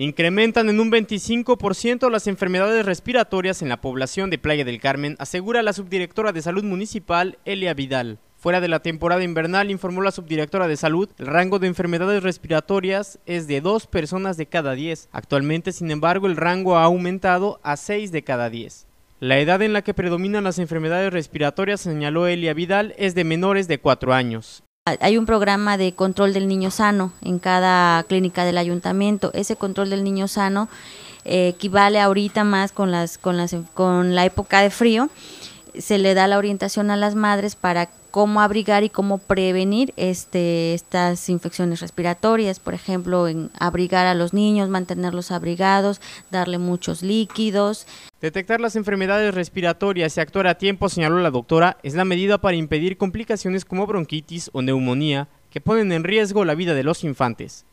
Incrementan en un 25% las enfermedades respiratorias en la población de Playa del Carmen, asegura la subdirectora de Salud Municipal, Elia Vidal. Fuera de la temporada invernal, informó la subdirectora de salud, el rango de enfermedades respiratorias es de dos personas de cada diez. Actualmente, sin embargo, el rango ha aumentado a seis de cada diez. La edad en la que predominan las enfermedades respiratorias, señaló Elia Vidal, es de menores de cuatro años. Hay un programa de control del niño sano en cada clínica del ayuntamiento. Ese control del niño sano eh, equivale ahorita más con, las, con, las, con la época de frío se le da la orientación a las madres para cómo abrigar y cómo prevenir este, estas infecciones respiratorias, por ejemplo, en abrigar a los niños, mantenerlos abrigados, darle muchos líquidos. Detectar las enfermedades respiratorias y actuar a tiempo, señaló la doctora, es la medida para impedir complicaciones como bronquitis o neumonía que ponen en riesgo la vida de los infantes.